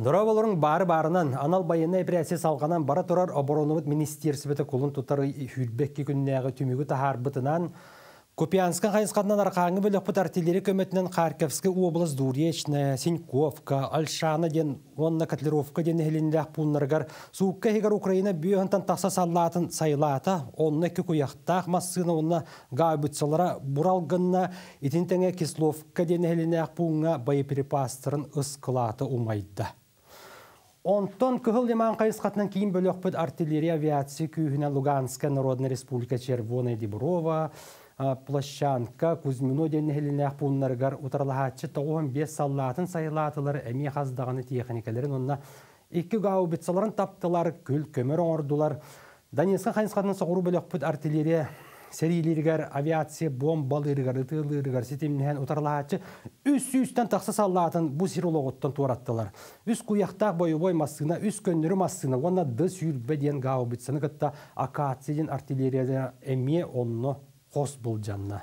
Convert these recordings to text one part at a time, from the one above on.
Нұра бары барынан, анал байына әсе салғанан бара тұрар оборонымыт министерсібеті құлын тұтары хүлбекке күннәғы түмегі тахар бұтынан, Купянска хайсқаннан арқаңы бөлік бұт артилері көметінен Харьковскі облыс Дуречна, Синьковка, Альшана ден, онна Катлеровка ден әлінләқ пулнарғар, суыққа егер Украина бүйіғінтан таса салатын сайлата, онна күкуяқтақ массына, онна ғайбытсалара бұралғынна, етінтіңе Кисловка ден әлінләқ пулна перепастырын ұсқылаты ұмайды. Онтон кыһыл лиман кайысқатынан кейін бөлөкпөт артиллерия авиация күйіхіне Луганская Народная Республика Червона Деброва, Плащанка, Кузьмино деннехелине пуннаргар утарлахатчы тауын бес саллатын сайлатылар әме қаздағаны техникалерін онна екі гаубицаларын таптылар, күл көмір ордылар. Донецка қайысқатынан соғыру бөлөкпөт артиллерия серилиргер авиация бомбалыргар ытылыргар ситимнен утарлаачы үс үстен тақса саллатын бу сирологоттан тураттылар. үс бою бойы массына үс көннүрү массына уонна д сүйүрбе диен гаубицаны кытта акация артиллерияда эме онно хос болжанна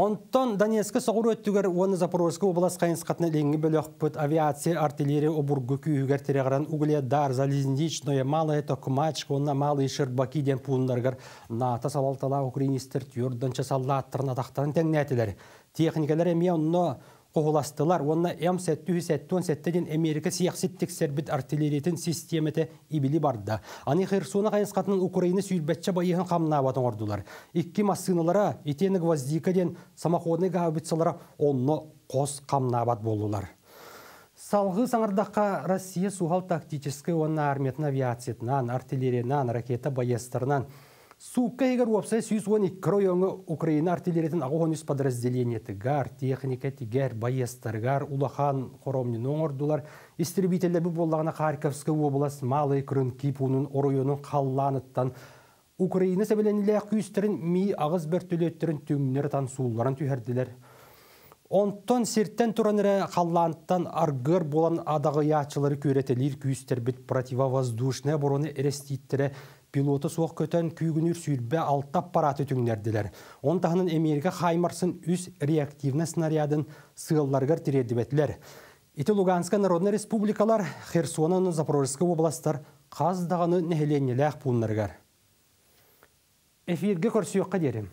Онтон Донецкі соғыр өттігер оны Запорожскі облас қайынс қатына ленгі бөлі авиация артиллерия обургы күйігер терегіран угледар, залезничное, малая токмачка, онна малый шырбаки ден пулындарғар НАТО салалтала украинистер тюрдан часалла аттырна тақтан тәңнәтілер. Техникалар әме Құғыластылар онна М-777-ден Америка сияқсеттік сәрбіт артиллеретін системеті ибілі барды. Аны Херсона қайынсқатының Украины сүйілбәтші байығын қамына абатын ордылар. Икки массыналара етені гвоздикаден самоходны онны қос қамына болдылар. болулар. Салғы саңырдаққа Россия сухал тактической онна армет авиациятынан, ракета Сука егер уапсай сүйіз он иккро еңі Украина артиллеретін ағы подразделение улахан хоромнен оңырдылар Истребителі бұл болағына Харьковскі облас, Малый Крын, кипуның Оройонын қалланыттан. Украина сәбеленілі күйістерін ми ағыз бір түлеттерін тансуыларын тансуларын түйерділер. Онтон серттен тураныры қалланттан аргыр болан адағы ячылары көретелер күйістер бит противовоздушная бороны эреститтере пилоты соқ көтен күйгінір сүйірбе алттап аппараты түңнерділер. Онтағының Америка хаймарсын үс реактивны снарядын сығылларғар бәтілер. Иті Луганска Народна Республикалар, Херсонаны Запорожска областар қаздағыны нәхеленілі әқпуынларғыр. Эфирге көрсі